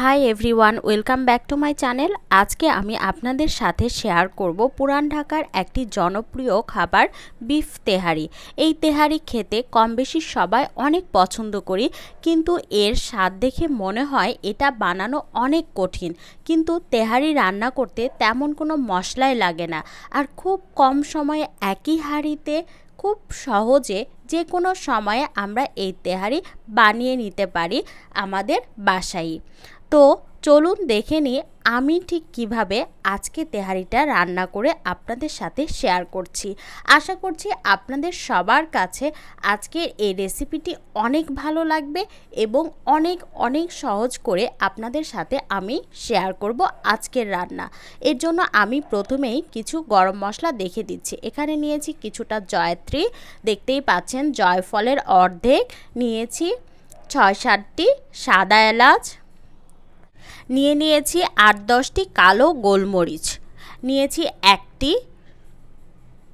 high everyone welcome back to my channel আজকে আমি আপনাদের সাথে শেয়ার করব পুরান ঢাকার একটি জনপ্রিয় খাবার বিফ তেহারি এই তেহারি খেতে কম বেশি সবাই অনেক পছন্দ করি কিন্তু এর স্বাদ দেখে মনে হয় এটা বানানো অনেক কঠিন কিন্তু তেহারি রান্না করতে তেমন কোনো মশলাই লাগে না আর খুব কম সময়ে একই হাঁড়িতে খুব সহজে যে কোনো সময়ে আমরা এই তেহারি বানিয়ে নিতে পারি আমাদের বাসায় তো চলুন দেখে নিই আমি ঠিক কিভাবে আজকে তেহারিটা রান্না করে আপনাদের সাথে শেয়ার করছি আশা করছি আপনাদের সবার কাছে আজকের এই রেসিপিটি অনেক ভালো লাগবে এবং অনেক অনেক সহজ করে আপনাদের সাথে আমি শেয়ার করব আজকের রান্না এর জন্য আমি প্রথমেই কিছু গরম মশলা দেখে দিচ্ছি এখানে নিয়েছি কিছুটা জয়ত্রী দেখতেই পাচ্ছেন জয়ফলের অর্ধেক নিয়েছি ছয় সাতটি সাদা এলাচ নিয়ে নিয়েছি আট দশটি কালো গোলমরিচ নিয়েছি একটি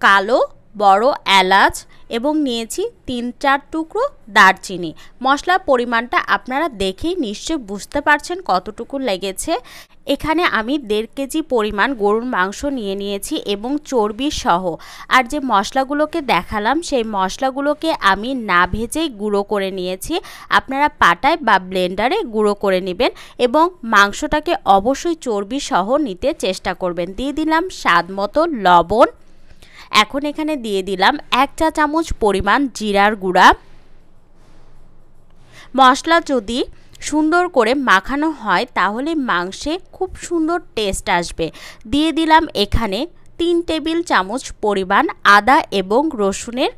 কালো বড় এলাচ এবং নিয়েছি তিন চার টুকরো দারচিনি মশলার পরিমাণটা আপনারা দেখেই নিশ্চয় বুঝতে পারছেন কতটুকু লেগেছে এখানে আমি দেড় কেজি পরিমাণ গরুর মাংস নিয়ে নিয়েছি এবং চর্বি সহ আর যে মশলাগুলোকে দেখালাম সেই মশলাগুলোকে আমি না ভেজেই গুঁড়ো করে নিয়েছি আপনারা পাটায় বা ব্লেন্ডারে গুঁড়ো করে নেবেন এবং মাংসটাকে অবশ্যই চর্বি সহ নিতে চেষ্টা করবেন দিয়ে দিলাম স্বাদ মতো লবণ এখন এখানে দিয়ে দিলাম এক চা চামচ পরিমাণ জিরার গুঁড়া মশলা যদি সুন্দর করে মাখানো হয় তাহলে মাংসে খুব সুন্দর টেস্ট আসবে দিয়ে দিলাম এখানে তিন টেবিল চামচ পরিমাণ আদা এবং রসুনের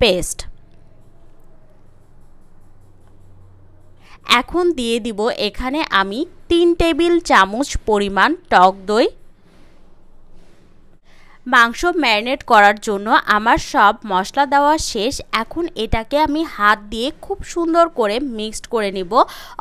পেস্ট এখন দিয়ে দিব এখানে আমি তিন টেবিল চামচ পরিমাণ টক দই মাংস ম্যারিনেট করার জন্য আমার সব মশলা দেওয়া শেষ এখন এটাকে আমি হাত দিয়ে খুব সুন্দর করে মিক্সড করে নিব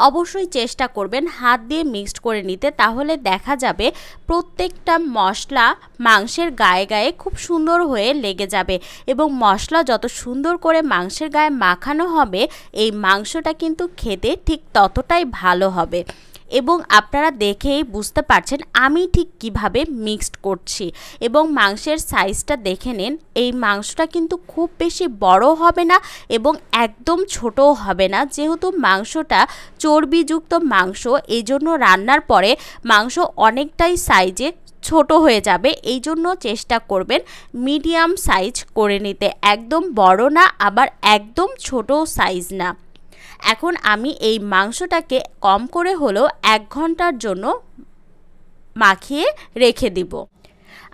অবশ্যই চেষ্টা করবেন হাত দিয়ে মিক্সড করে নিতে তাহলে দেখা যাবে প্রত্যেকটা মশলা মাংসের গায়ে গায়ে খুব সুন্দর হয়ে লেগে যাবে এবং মশলা যত সুন্দর করে মাংসের গায়ে মাখানো হবে এই মাংসটা কিন্তু খেতে ঠিক ততটাই ভালো হবে এবং আপনারা দেখেই বুঝতে পারছেন আমি ঠিক কিভাবে মিক্সড করছি এবং মাংসের সাইজটা দেখে নিন এই মাংসটা কিন্তু খুব বেশি বড় হবে না এবং একদম ছোটও হবে না যেহেতু মাংসটা চর্বিযুক্ত মাংস এই জন্য রান্নার পরে মাংস অনেকটাই সাইজে ছোট হয়ে যাবে এই জন্য চেষ্টা করবেন মিডিয়াম সাইজ করে নিতে একদম বড় না আবার একদম ছোট সাইজ না এখন আমি এই মাংসটাকে কম করে হলেও এক ঘন্টার জন্য মাখিয়ে রেখে দিব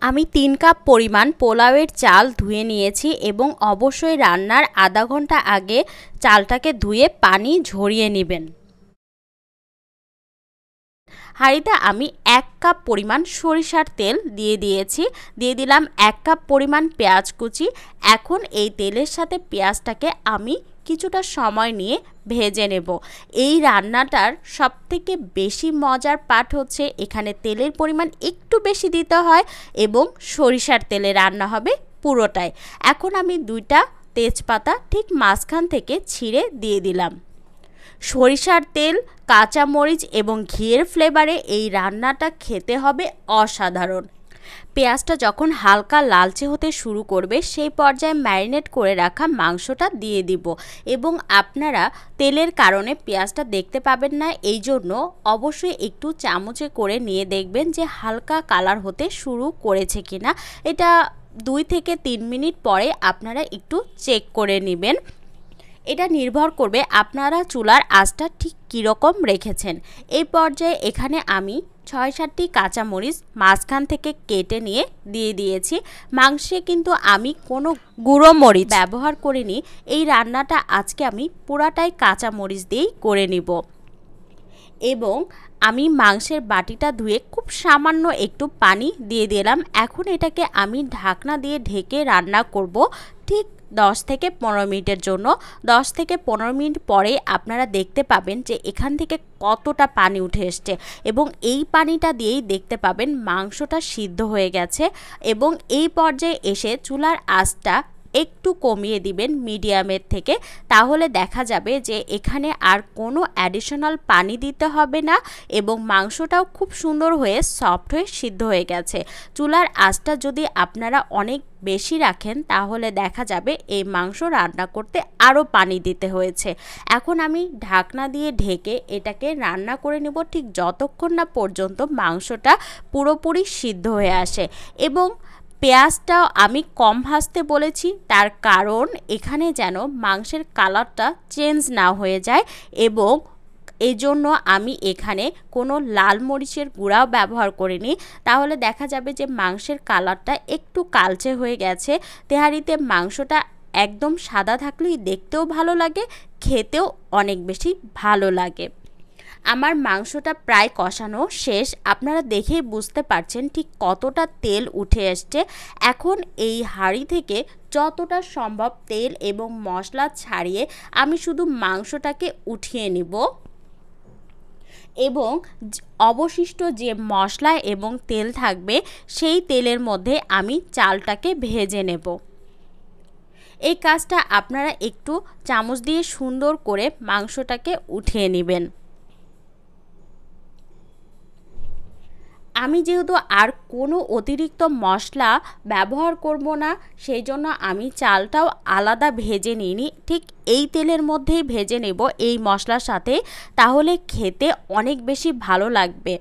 আমি তিন কাপ পরিমাণ পোলাওয়ের চাল ধুয়ে নিয়েছি এবং অবশ্যই রান্নার আধা ঘন্টা আগে চালটাকে ধুয়ে পানি ঝরিয়ে নেবেন হাঁড়িতে আমি এক কাপ পরিমাণ সরিষার তেল দিয়ে দিয়েছি দিয়ে দিলাম এক কাপ পরিমাণ পেঁয়াজ কুচি এখন এই তেলের সাথে পেঁয়াজটাকে আমি কিছুটা সময় নিয়ে ভেজে নেব এই রান্নাটার সবথেকে বেশি মজার পাঠ হচ্ছে এখানে তেলের পরিমাণ একটু বেশি দিতে হয় এবং সরিষার তেলে রান্না হবে পুরোটাই এখন আমি দুইটা তেজপাতা ঠিক মাঝখান থেকে ছিঁড়ে দিয়ে দিলাম সরিষার তেল কাঁচামরিচ এবং ঘিয়ের ফ্লেভারে এই রান্নাটা খেতে হবে অসাধারণ পেঁয়াজটা যখন হালকা লালচে হতে শুরু করবে সেই পর্যায়ে ম্যারিনেট করে রাখা মাংসটা দিয়ে দিব এবং আপনারা তেলের কারণে পেঁয়াজটা দেখতে পাবেন না এই জন্য অবশ্যই একটু চামচে করে নিয়ে দেখবেন যে হালকা কালার হতে শুরু করেছে কিনা এটা দুই থেকে তিন মিনিট পরে আপনারা একটু চেক করে নেবেন এটা নির্ভর করবে আপনারা চুলার আঁচটা ঠিক কীরকম রেখেছেন এই পর্যায়ে এখানে আমি ছয় সাতটি কাঁচামরিচ মাঝখান থেকে কেটে নিয়ে দিয়ে দিয়েছি মাংসে কিন্তু আমি কোনো গুঁড়ো মরিচ ব্যবহার করিনি এই রান্নাটা আজকে আমি পুরাটাই কাঁচামরিচ দিয়েই করে নিব এবং আমি মাংসের বাটিটা ধুয়ে খুব সামান্য একটু পানি দিয়ে দিলাম এখন এটাকে আমি ঢাকনা দিয়ে ঢেকে রান্না করব ঠিক 10 থেকে পনেরো মিনিটের জন্য 10 থেকে পনেরো মিনিট পরে আপনারা দেখতে পাবেন যে এখান থেকে কতটা পানি উঠে এসছে এবং এই পানিটা দিয়েই দেখতে পাবেন মাংসটা সিদ্ধ হয়ে গেছে এবং এই পর্যায়ে এসে চুলার আঁচটা একটু কমিয়ে দিবেন মিডিয়ামের থেকে তাহলে দেখা যাবে যে এখানে আর কোনো অ্যাডিশনাল পানি দিতে হবে না এবং মাংসটাও খুব সুন্দর হয়ে সফট হয়ে সিদ্ধ হয়ে গেছে চুলার আঁচটা যদি আপনারা অনেক বেশি রাখেন তাহলে দেখা যাবে এই মাংস রান্না করতে আরও পানি দিতে হয়েছে এখন আমি ঢাকনা দিয়ে ঢেকে এটাকে রান্না করে নেব ঠিক যতক্ষণ না পর্যন্ত মাংসটা পুরোপুরি সিদ্ধ হয়ে আসে এবং পেঁয়াজটাও আমি কম ভাজতে বলেছি তার কারণ এখানে যেন মাংসের কালারটা চেঞ্জ না হয়ে যায় এবং এজন্য আমি এখানে কোনো লাল মরিচের গুঁড়াও ব্যবহার করিনি তাহলে দেখা যাবে যে মাংসের কালারটা একটু কালচে হয়ে গেছে তেহারিতে মাংসটা একদম সাদা থাকলেই দেখতেও ভালো লাগে খেতেও অনেক বেশি ভালো লাগে আমার মাংসটা প্রায় কষানো শেষ আপনারা দেখেই বুঝতে পারছেন ঠিক কতটা তেল উঠে এসছে এখন এই হাঁড়ি থেকে যতটা সম্ভব তেল এবং মশলা ছাড়িয়ে আমি শুধু মাংসটাকে উঠিয়ে নিব এবং অবশিষ্ট যে মশলা এবং তেল থাকবে সেই তেলের মধ্যে আমি চালটাকে ভেজে নেব এই কাজটা আপনারা একটু চামচ দিয়ে সুন্দর করে মাংসটাকে উঠিয়ে নেবেন আমি যেহেতু আর কোনো অতিরিক্ত মশলা ব্যবহার করব না সেই জন্য আমি চালটাও আলাদা ভেজে নিইনি ঠিক এই তেলের মধ্যেই ভেজে নেব এই মশলার সাথে তাহলে খেতে অনেক বেশি ভালো লাগবে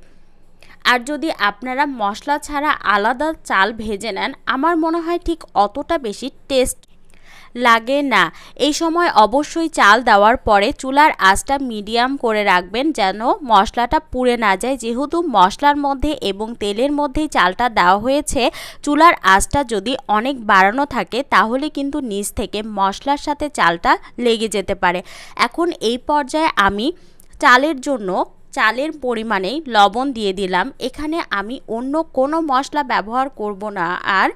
আর যদি আপনারা মশলা ছাড়া আলাদা চাল ভেজে নেন আমার মনে হয় ঠিক অতটা বেশি টেস্ট লাগে না এই সময় অবশ্যই চাল দেওয়ার পরে চুলার আঁচটা মিডিয়াম করে রাখবেন যেন মশলাটা পুড়ে না যায় যেহেতু মশলার মধ্যে এবং তেলের মধ্যেই চালটা দেওয়া হয়েছে চুলার আঁচটা যদি অনেক বাড়ানো থাকে তাহলে কিন্তু নিচ থেকে মশলার সাথে চালটা লেগে যেতে পারে এখন এই পর্যায়ে আমি চালের জন্য চালের পরিমাণে লবণ দিয়ে দিলাম এখানে আমি অন্য কোনো মশলা ব্যবহার করব না আর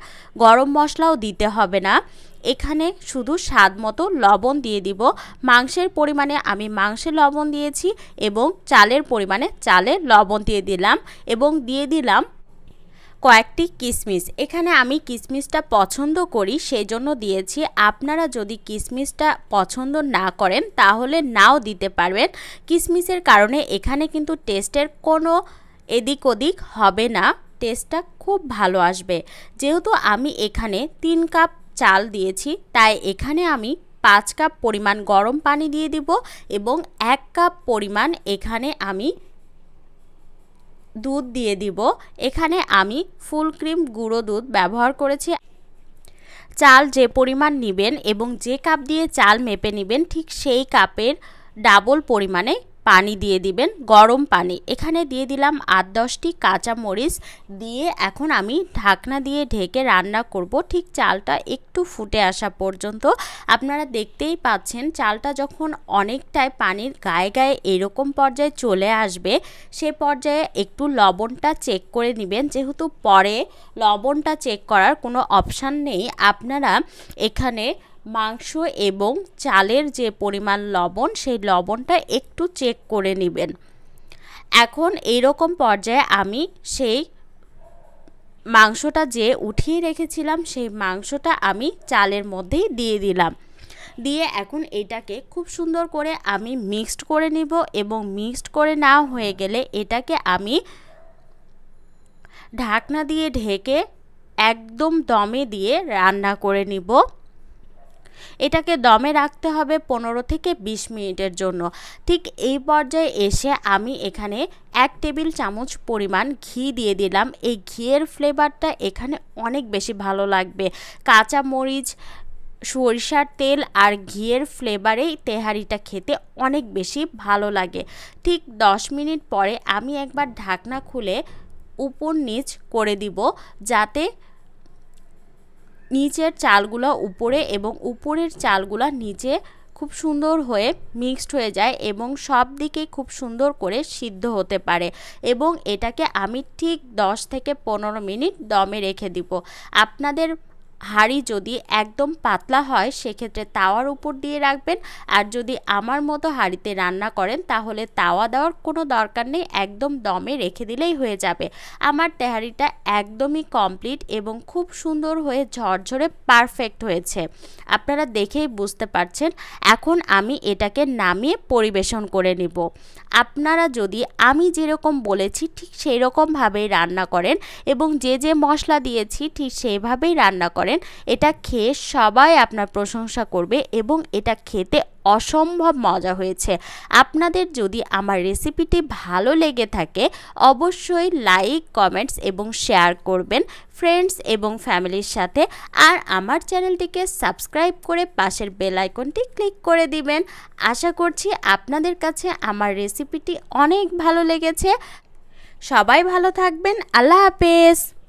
গরম মশলাও দিতে হবে না এখানে শুধু স্বাদ মতো লবণ দিয়ে দিব মাংসের পরিমাণে আমি মাংসের লবণ দিয়েছি এবং চালের পরিমাণে চালের লবণ দিয়ে দিলাম এবং দিয়ে দিলাম কয়েকটি কিশমিশ এখানে আমি কিশমিশটা পছন্দ করি সেই জন্য দিয়েছি আপনারা যদি কিশমিশটা পছন্দ না করেন তাহলে নাও দিতে পারবেন কিশমিশের কারণে এখানে কিন্তু টেস্টের কোনো এদিক ওদিক হবে না টেস্টটা খুব ভালো আসবে যেহেতু আমি এখানে তিন কাপ চাল দিয়েছি তাই এখানে আমি পাঁচ কাপ পরিমাণ গরম পানি দিয়ে দিব এবং এক কাপ পরিমাণ এখানে আমি দুধ দিয়ে দিব এখানে আমি ফুল ক্রিম গুঁড়ো দুধ ব্যবহার করেছি চাল যে পরিমাণ নেবেন এবং যে কাপ দিয়ে চাল মেপে নেবেন ঠিক সেই কাপের ডাবল পরিমাণে পানি দিয়ে দিবেন গরম পানি এখানে দিয়ে দিলাম আট দশটি কাঁচামরিচ দিয়ে এখন আমি ঢাকনা দিয়ে ঢেকে রান্না করব ঠিক চালটা একটু ফুটে আসা পর্যন্ত আপনারা দেখতেই পাচ্ছেন চালটা যখন অনেকটাই পানির গায়ে গায়ে এরকম পর্যায়ে চলে আসবে সে পর্যায়ে একটু লবণটা চেক করে নেবেন যেহেতু পরে লবণটা চেক করার কোনো অপশান নেই আপনারা এখানে মাংস এবং চালের যে পরিমাণ লবণ সেই লবণটা একটু চেক করে নেবেন এখন এইরকম পর্যায়ে আমি সেই মাংসটা যে উঠিয়ে রেখেছিলাম সেই মাংসটা আমি চালের মধ্যেই দিয়ে দিলাম দিয়ে এখন এটাকে খুব সুন্দর করে আমি মিক্সড করে নিব এবং মিক্সড করে না হয়ে গেলে এটাকে আমি ঢাকনা দিয়ে ঢেকে একদম দমে দিয়ে রান্না করে নিব এটাকে দমে রাখতে হবে পনেরো থেকে ২০ মিনিটের জন্য ঠিক এই পর্যায়ে এসে আমি এখানে এক টেবিল চামচ পরিমাণ ঘি দিয়ে দিলাম এই ঘিয়ের ফ্লেভারটা এখানে অনেক বেশি ভালো লাগবে কাঁচা মরিচ সরিষার তেল আর ঘিয়ের ফ্লেভারেই তেহারিটা খেতে অনেক বেশি ভালো লাগে ঠিক 10 মিনিট পরে আমি একবার ঢাকনা খুলে উপর নিচ করে দিব যাতে নিচের চালগুলো উপরে এবং উপরের চালগুলো নিচে খুব সুন্দর হয়ে মিক্সড হয়ে যায় এবং সব দিকেই খুব সুন্দর করে সিদ্ধ হতে পারে এবং এটাকে আমি ঠিক 10 থেকে পনেরো মিনিট দমে রেখে দিব আপনাদের হাঁড়ি যদি একদম পাতলা হয় সেক্ষেত্রে তাওয়ার উপর দিয়ে রাখবেন আর যদি আমার মতো হাঁড়িতে রান্না করেন তাহলে তাওয়া দেওয়ার কোনো দরকার নেই একদম দমে রেখে দিলেই হয়ে যাবে আমার তেহারিটা একদমই কমপ্লিট এবং খুব সুন্দর হয়ে ঝরঝরে পারফেক্ট হয়েছে আপনারা দেখেই বুঝতে পারছেন এখন আমি এটাকে নামিয়ে পরিবেশন করে নিব আপনারা যদি আমি যেরকম বলেছি ঠিক সেই রকমভাবেই রান্না করেন এবং যে যে মশলা দিয়েছি ঠিক সেইভাবেই রান্না করেন করেন এটা খেয়ে সবাই আপনার প্রশংসা করবে এবং এটা খেতে অসম্ভব মজা হয়েছে আপনাদের যদি আমার রেসিপিটি ভালো লেগে থাকে অবশ্যই লাইক কমেন্টস এবং শেয়ার করবেন ফ্রেন্ডস এবং ফ্যামিলির সাথে আর আমার চ্যানেলটিকে সাবস্ক্রাইব করে পাশের বেল আইকনটি ক্লিক করে দিবেন আশা করছি আপনাদের কাছে আমার রেসিপিটি অনেক ভালো লেগেছে সবাই ভালো থাকবেন আল্লাহ হাফেজ